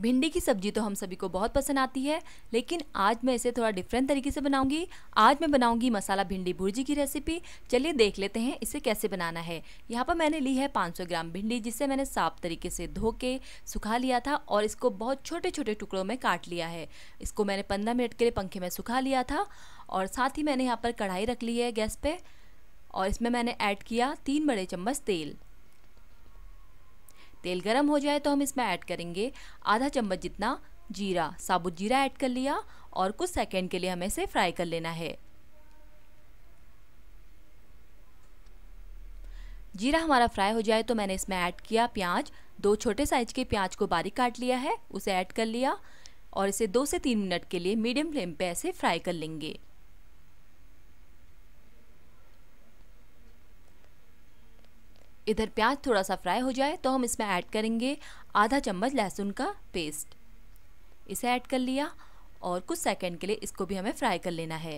भिंडी की सब्जी तो हम सभी को बहुत पसंद आती है लेकिन आज मैं इसे थोड़ा डिफरेंट तरीके से बनाऊंगी आज मैं बनाऊंगी मसाला भिंडी भुर्जी की रेसिपी चलिए देख लेते हैं इसे कैसे बनाना है यहाँ पर मैंने ली है 500 ग्राम भिंडी जिसे मैंने साफ तरीके से धो के सुखा लिया था और इसको बहुत छोटे छोटे टुकड़ों में काट लिया है इसको मैंने पंद्रह मिनट के लिए पंखे में सुखा लिया था और साथ ही मैंने यहाँ पर कढ़ाई रख ली है गैस पर और इसमें मैंने ऐड किया तीन बड़े चम्मच तेल तेल गर्म हो जाए तो हम इसमें ऐड करेंगे आधा चम्मच जितना जीरा साबुत जीरा ऐड कर लिया और कुछ सेकेंड के लिए हमें इसे फ्राई कर लेना है जीरा हमारा फ्राई हो जाए तो मैंने इसमें ऐड किया प्याज दो छोटे साइज के प्याज को बारीक काट लिया है उसे ऐड कर लिया और इसे दो से तीन मिनट के लिए मीडियम फ्लेम पे ऐसे फ्राई कर लेंगे इधर प्याज थोड़ा सा फ्राई हो जाए तो हम इसमें ऐड करेंगे आधा चम्मच लहसुन का पेस्ट इसे ऐड कर लिया और कुछ सेकंड के लिए इसको भी हमें फ्राई कर लेना है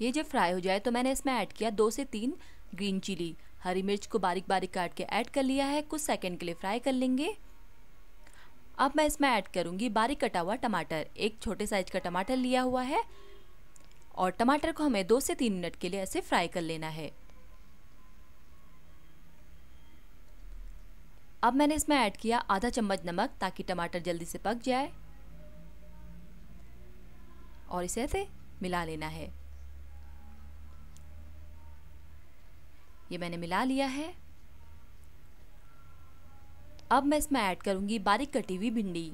ये जब फ्राई हो जाए तो मैंने इसमें ऐड किया दो से तीन ग्रीन चिली हरी मिर्च को बारीक बारीक काट के ऐड कर लिया है कुछ सेकंड के लिए फ्राई कर लेंगे अब मैं इसमें ऐड करूंगी बारीक कटा हुआ टमाटर एक छोटे साइज का टमाटर लिया हुआ है और टमाटर को हमें दो से तीन मिनट के लिए ऐसे फ्राई कर लेना है अब मैंने इसमें ऐड किया आधा चम्मच नमक ताकि टमाटर जल्दी से पक जाए और इसे ऐसे मिला लेना है ये मैंने मिला लिया है अब मैं इसमें ऐड करूंगी बारीक कटी हुई भिंडी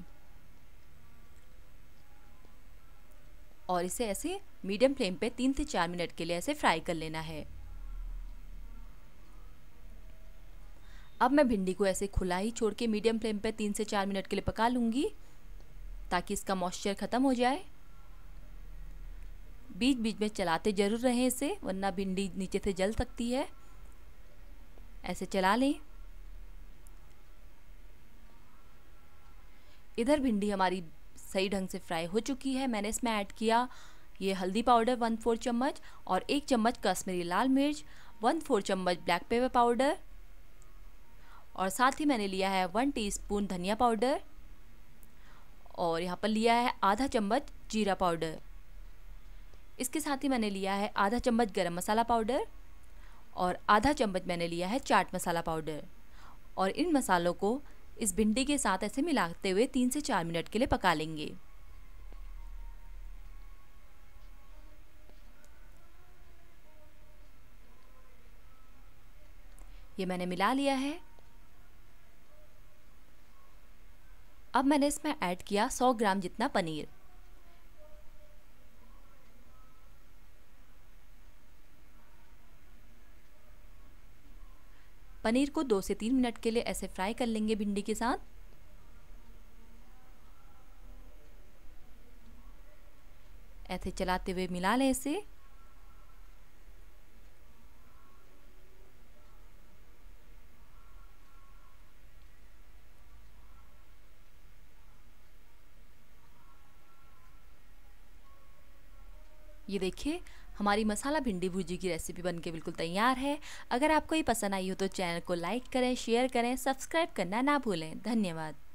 और इसे ऐसे मीडियम फ्लेम पे तीन से चार मिनट के लिए ऐसे फ्राई कर लेना है अब मैं भिंडी को ऐसे खुला ही छोड़ के मीडियम फ्लेम पे तीन से चार मिनट के लिए पका लूंगी ताकि इसका मॉइस्चर ख़त्म हो जाए बीच बीच में चलाते ज़रूर रहें इसे वरना भिंडी नीचे से जल सकती है ऐसे चला लें इधर भिंडी हमारी सही ढंग से फ्राई हो चुकी है मैंने इसमें ऐड किया ये हल्दी पाउडर वन फोर चम्मच और एक चम्मच कश्मीरी लाल मिर्च वन फोर चम्मच ब्लैक पेपर पाउडर और साथ ही मैंने लिया है वन टीस्पून धनिया पाउडर और यहाँ पर लिया है आधा चम्मच जीरा पाउडर इसके साथ ही मैंने लिया है आधा चम्मच गरम मसाला पाउडर और आधा चम्मच मैंने लिया है चाट मसाला पाउडर और इन मसालों को इस भिंडी के साथ ऐसे मिलाते हुए तीन से चार मिनट के लिए पका लेंगे ये मैंने मिला लिया है अब मैंने इसमें ऐड किया 100 ग्राम जितना पनीर पनीर को दो से तीन मिनट के लिए ऐसे फ्राई कर लेंगे भिंडी के साथ ऐसे चलाते हुए मिला लें इसे ये देखिए हमारी मसाला भिंडी भुर्जी की रेसिपी बनके बिल्कुल तैयार है अगर आपको ये पसंद आई हो तो चैनल को लाइक करें शेयर करें सब्सक्राइब करना ना भूलें धन्यवाद